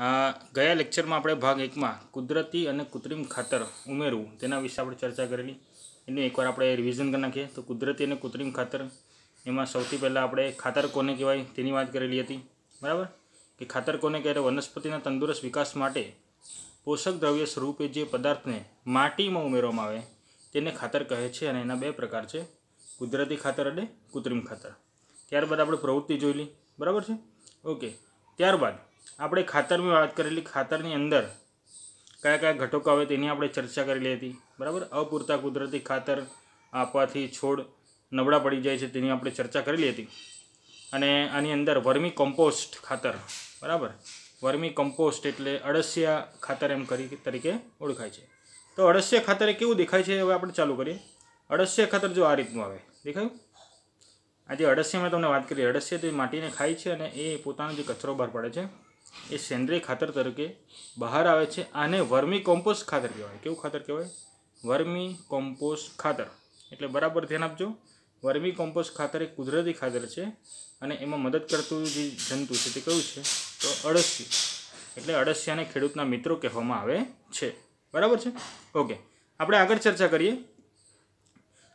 ગયા લેક્ચરમાં આપણે ભાગ એકમાં કુદરતી અને કૃત્રિમ ખાતર ઉમેરવું તેના વિશે આપણે ચર્ચા કરેલી એનું એકવાર આપણે રિવિઝન કરી નાખીએ તો કુદરતી અને કૃત્રિમ ખાતર એમાં સૌથી પહેલાં આપણે ખાતર કોને કહેવાય તેની વાત કરેલી હતી બરાબર કે ખાતર કોને કહેવાય વનસ્પતિના તંદુરસ્ત વિકાસ માટે પોષક દ્રવ્ય સ્વરૂપે જે પદાર્થને માટીમાં ઉમેરવામાં આવે તેને ખાતર કહે છે અને એના બે પ્રકાર છે કુદરતી ખાતર અને કૃત્રિમ ખાતર ત્યારબાદ આપણે પ્રવૃત્તિ જોઈ લી બરાબર છે ઓકે ત્યારબાદ આપણે ખાતરની વાત કરેલી ખાતરની અંદર કયા કયા ઘટકો આવે તેની આપણે ચર્ચા કરેલી હતી બરાબર અપૂરતા કુદરતી ખાતર આપવાથી છોડ નબળા પડી જાય છે તેની આપણે ચર્ચા કરેલી હતી અને આની અંદર વર્મી કમ્પોસ્ટ ખાતર બરાબર વર્મી કમ્પોસ્ટ એટલે અળસિયા ખાતર એમ કરી તરીકે ઓળખાય છે તો અળસિયા ખાતર એ કેવું દેખાય છે હવે આપણે ચાલુ કરીએ અળસિયા ખાતર જો આ રીતનું આવે દેખાયું આ જે અળસિયા મેં તમને વાત કરી અળસિયા તે માટીને ખાય છે અને એ પોતાનો જે કચરો બહાર પડે છે એ સેન્દ્રિય ખાતર તરીકે બહાર આવે છે આને વર્મી કોમ્પોસ્ટ ખાતર કહેવાય કેવું ખાતર કહેવાય વર્મી કોમ્પોસ્ટ ખાતર એટલે બરાબર ધ્યાન આપજો વર્મી કોમ્પોસ્ટ ખાતર એ કુદરતી ખાતર છે અને એમાં મદદ કરતું જે જંતુ છે તે કયું છે તો અળસિયું એટલે અળસિયાને ખેડૂતના મિત્રો કહેવામાં આવે છે બરાબર છે ઓકે આપણે આગળ ચર્ચા કરીએ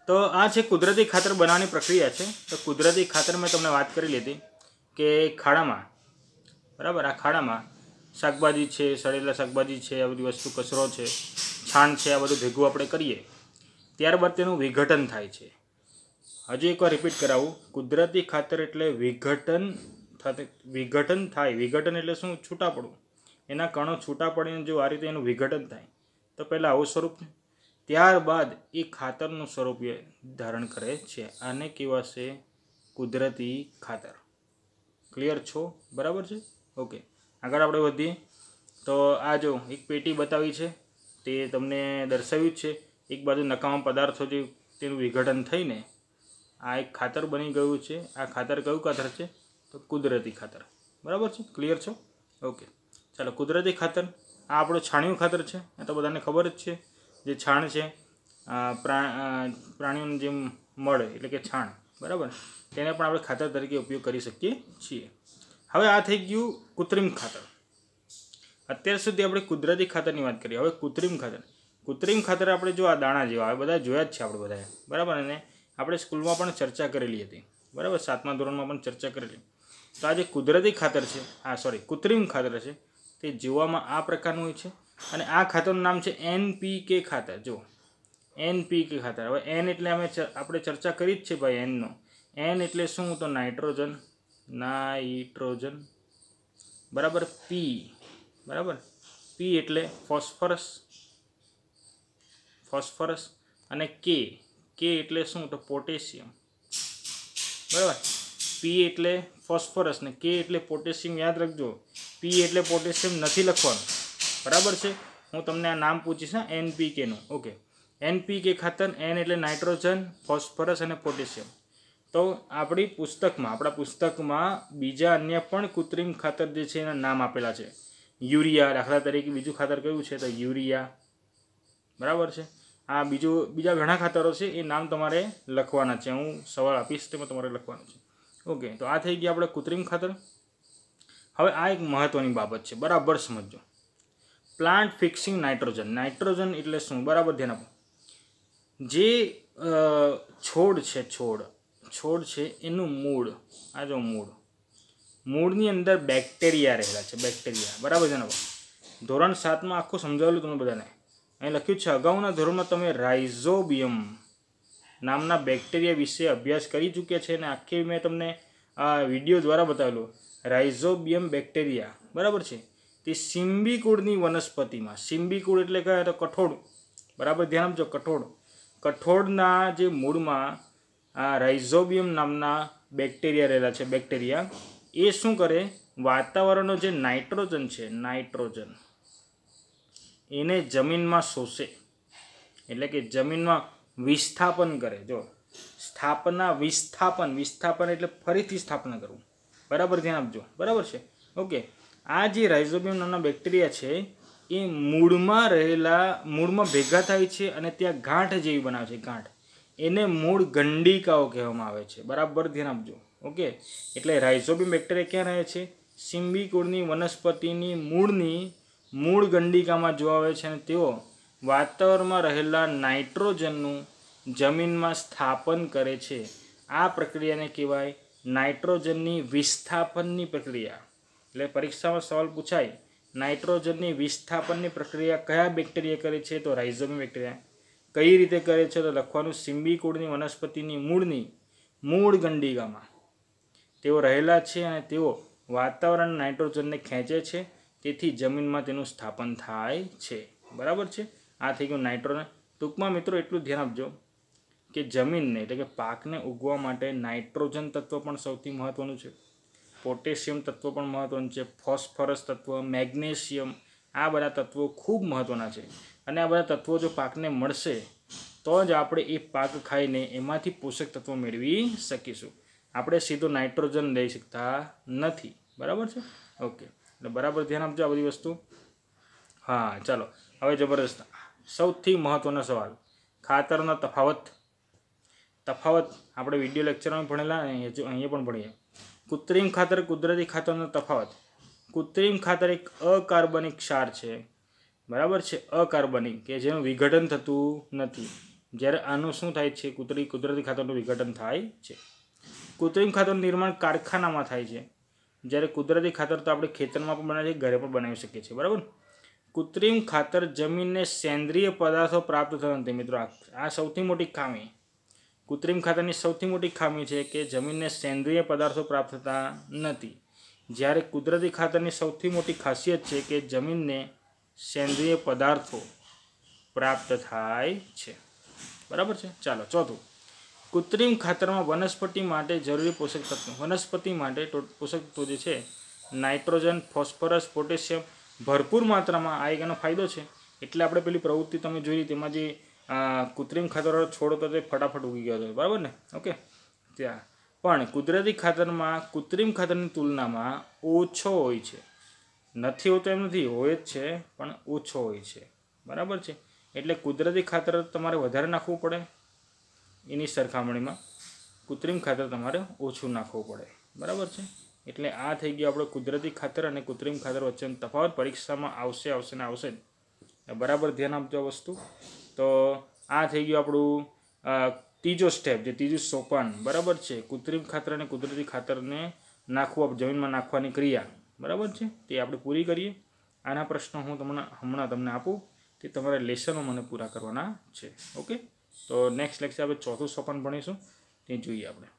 તો આ છે કુદરતી ખાતર બનાવવાની પ્રક્રિયા છે તો કુદરતી ખાતર મેં તમને વાત કરી લીધી કે ખાડામાં બરાબર આ ખાડામાં શાકભાજી છે સડેલા શાકભાજી છે આ બધી વસ્તુ કચરો છે છાણ છે આ બધું ભેગું આપણે કરીએ ત્યારબાદ તેનું વિઘટન થાય છે હજુ એકવાર રિપીટ કરાવું કુદરતી ખાતર એટલે વિઘટન થતે વિઘટન થાય વિઘટન એટલે શું છૂટા પડવું એના કણો છૂટા પડીને જો આ રીતે એનું વિઘટન થાય તો પહેલાં આવું સ્વરૂપ ત્યારબાદ એ ખાતરનું સ્વરૂપ ધારણ કરે છે આને કહેવાશે કુદરતી ખાતર ક્લિયર છો બરાબર છે ઓકે આગળ આપણે વધીએ તો આ જો એક પેટી બતાવી છે તે તમને દર્શાવ્યું જ છે એક બાજુ નકામા પદાર્થો જે તેનું વિઘટન થઈને આ એક ખાતર બની ગયું છે આ ખાતર કયું ખાતર છે તો કુદરતી ખાતર બરાબર છે ક્લિયર છો ઓકે ચાલો કુદરતી ખાતર આ આપણું છાણિયું ખાતર છે એ તો બધાને ખબર જ છે જે છાણ છે પ્રાણીઓનું જે મળે એટલે કે છાણ બરાબર તેને પણ આપણે ખાતર તરીકે ઉપયોગ કરી શકીએ છીએ હવે આ થઈ ગયું કૃત્રિમ ખાતર અત્યાર સુધી આપણે કુદરતી ખાતરની વાત કરીએ હવે કૃત્રિમ ખાતર કૃત્રિમ ખાતર આપણે જો આ દાણા જેવા આવે બધા જોયા જ છે આપણે બધાએ બરાબર અને આપણે સ્કૂલમાં પણ ચર્ચા કરેલી હતી બરાબર સાતમા ધોરણમાં પણ ચર્ચા કરેલી તો આ જે કુદરતી ખાતર છે આ સોરી કૃત્રિમ ખાતર છે તે જોવામાં આ પ્રકારનું હોય છે અને આ ખાતરનું નામ છે એનપીકે ખાતર જો એનપીકે ખાતર હવે એન એટલે અમે આપણે ચર્ચા કરી જ છે ભાઈ એનનો એન એટલે શું તો નાઇટ્રોજન નાઇટ્રોજન બરાબર પી બરાબર પી એટલે ફોસ્ફરસ ફોસ્ફરસ અને કે કે એટલે શું તો પોટેશિયમ બરાબર પી એટલે ફોસ્ફરસ ને કે એટલે પોટેશિયમ યાદ રાખજો પી એટલે પોટેશિયમ નથી લખવાનું બરાબર છે હું તમને આ નામ પૂછીશ એનપીકેનું ઓકે એનપીકે ખાતર એન એટલે નાઇટ્રોજન ફોસ્ફરસ અને પોટેશિયમ તો આપણી પુસ્તકમાં આપણા પુસ્તકમાં બીજા અન્ય પણ કૃત્રિમ ખાતર જે છે એના નામ આપેલા છે યુરિયા દાખલા તરીકે બીજું ખાતર કયું છે તો યુરિયા બરાબર છે આ બીજું બીજા ઘણા ખાતરો છે એ નામ તમારે લખવાના છે હું સવાલ આપીશ તેમાં તમારે લખવાનું છે ઓકે તો આ થઈ ગયા આપણે કૃત્રિમ ખાતર હવે આ એક મહત્ત્વની બાબત છે બરાબર સમજો પ્લાન્ટ ફિક્સિંગ નાઇટ્રોજન નાઇટ્રોજન એટલે શું બરાબર ધ્યાન આપો જે છોડ છે છોડ છોડ છે એનું મૂળ આ જો મૂળ મૂળની અંદર બેક્ટેરિયા રહેલા છે બેક્ટેરિયા બરાબર છે ને ધોરણ સાતમાં આખું સમજાવેલું તમને બધાને અહીં લખ્યું છે અગાઉના ધોરણમાં તમે રાઇઝોબિયમ નામના બેક્ટેરિયા વિશે અભ્યાસ કરી ચૂક્યા છે અને આખી મેં તમને આ વિડીયો દ્વારા બતાવેલું રાઇઝોબિયમ બેક્ટેરિયા બરાબર છે તે સિમ્બીકુળની વનસ્પતિમાં સિમ્બીકુળ એટલે કહે તો કઠોળ બરાબર ધ્યાન આપજો કઠોળ કઠોળના જે મૂળમાં આ રાઇઝોબિયમ નામના બેક્ટેરિયા રહેલા છે બેક્ટેરિયા એ શું કરે વાતાવરણનો જે નાઇટ્રોજન છે નાઇટ્રોજન એને જમીનમાં શોષે એટલે કે જમીનમાં વિસ્થાપન કરે જો સ્થાપના વિસ્થાપન વિસ્થાપન એટલે ફરીથી સ્થાપના કરવું બરાબર ધ્યાન આપજો બરાબર છે ઓકે આ જે રાઇઝોબિયમ નામના બેક્ટેરિયા છે એ મૂળમાં રહેલા મૂળમાં ભેગા થાય છે અને ત્યાં ગાંઠ જેવી બનાવે છે ગાંઠ એને મૂળ ગંડિકાઓ કહેવામાં આવે છે બરાબર ધ્યાન આપજો ઓકે એટલે રાઇઝોબિયમ બેક્ટેરિયા ક્યાં રહે છે સિંબી કુળની વનસ્પતિની મૂળની મૂળ ગંડિકામાં જોવા આવે છે અને તેઓ વાતાવરણમાં રહેલા નાઇટ્રોજનનું જમીનમાં સ્થાપન કરે છે આ પ્રક્રિયાને કહેવાય નાઇટ્રોજનની વિસ્થાપનની પ્રક્રિયા એટલે પરીક્ષામાં સવાલ પૂછાય નાઇટ્રોજનની વિસ્થાપનની પ્રક્રિયા કયા બેક્ટેરિયા કરે છે તો રાઇઝોમિયમ બેક્ટેરિયા કઈ રીતે કરે છે તો લખવાનું સિમ્બી કુળની વનસ્પતિની મૂળની મૂળ ગંડિકામાં તેઓ રહેલા છે અને તેઓ વાતાવરણ નાઇટ્રોજનને ખેંચે છે તેથી જમીનમાં તેનું સ્થાપન થાય છે બરાબર છે આ થઈ ગયું નાઇટ્રોજન ટૂંકમાં મિત્રો એટલું ધ્યાન આપજો કે જમીનને એટલે કે પાકને ઉગવા માટે નાઇટ્રોજન તત્વ પણ સૌથી મહત્ત્વનું છે પોટેશિયમ તત્વ પણ મહત્ત્વનું છે ફોસ્ફરસ તત્વ મેગ્નેશિયમ આ બધા તત્વો ખૂબ મહત્ત્વના છે અને આ બધા તત્વો જો પાકને મળશે તો જ આપણે એ પાક ખાઈને એમાંથી પોષક તત્વો મેળવી શકીશું આપણે સીધો નાઇટ્રોજન લઈ શકતા નથી બરાબર છે ઓકે એટલે બરાબર ધ્યાન આપજો આ બધી વસ્તુ હા ચાલો હવે જબરદસ્ત સૌથી મહત્ત્વનો સવાલ ખાતરનો તફાવત તફાવત આપણે વિડીયો લેક્ચરમાં ભણેલા અહીંયા પણ ભણીએ કૃત્રિમ ખાતર કુદરતી ખાતરનો તફાવત કૃત્રિમ ખાતર એક અકાર્બનિક ક્ષાર છે બરાબર છે અકાર્બનિક કે જેનું વિઘટન થતું નથી જ્યારે આનું શું થાય છે કુતરી કુદરતી ખાતરનું વિઘટન થાય છે કૃત્રિમ ખાતરનું નિર્માણ કારખાનામાં થાય છે જ્યારે કુદરતી ખાતર તો આપણે ખેતરમાં પણ બનાવીએ ઘરે પણ બનાવી શકીએ છીએ બરાબર કૃત્રિમ ખાતર જમીનને સેન્દ્રિય પદાર્થો પ્રાપ્ત થતા નથી મિત્રો આ સૌથી મોટી ખામી કૃત્રિમ ખાતરની સૌથી મોટી ખામી છે કે જમીનને સેન્દ્રિય પદાર્થો પ્રાપ્ત થતા નથી જ્યારે કુદરતી ખાતરની સૌથી મોટી ખાસિયત છે કે જમીનને સેન્દ્રિય પદાર્થો પ્રાપ્ત થાય છે બરાબર છે ચાલો ચોથું કૃત્રિમ ખાતરમાં વનસ્પતિ માટે જરૂરી પોષક તત્વો વનસ્પતિ માટે પોષક તત્વો જે છે નાઇટ્રોજન ફોસ્ફરસ પોટેશિયમ ભરપૂર માત્રામાં આ એકનો ફાયદો છે એટલે આપણે પેલી પ્રવૃત્તિ તમે જોઈ તેમાં જે કૃત્રિમ ખાતરો છોડો તો તે ફટાફટ ઉગી ગયો હતો બરાબર ને ઓકે ત્યાં પણ કુદરતી ખાતરમાં કૃત્રિમ ખાતરની તુલનામાં ઓછો હોય છે નથી હોતો એમ નથી હોય જ છે પણ ઓછો હોય છે બરાબર છે એટલે કુદરતી ખાતર તમારે વધારે નાખવું પડે એની સરખામણીમાં કૃત્રિમ ખાતર તમારે ઓછું નાખવું પડે બરાબર છે એટલે આ થઈ ગયું આપણે કુદરતી ખાતર અને કૃત્રિમ ખાતર વચ્ચેનો તફાવત પરીક્ષામાં આવશે આવશે ને આવશે જ બરાબર ધ્યાન આપજો વસ્તુ તો આ થઈ ગયું આપણું ત્રીજો સ્ટેપ જે ત્રીજું સોપાન બરાબર છે કૃત્રિમ ખાતર અને કુદરતી ખાતરને નાખવું જમીનમાં નાખવાની ક્રિયા બરાબર છે તે આપણે પૂરી કરીએ આના પ્રશ્નો હું તમને હમણાં તમને આપું તે તમારા લેસનો મને પૂરા કરવાના છે ઓકે તો નેક્સ્ટ લેક્ચર આપણે ચોથું સોપન ભણીશું તે જોઈએ આપણે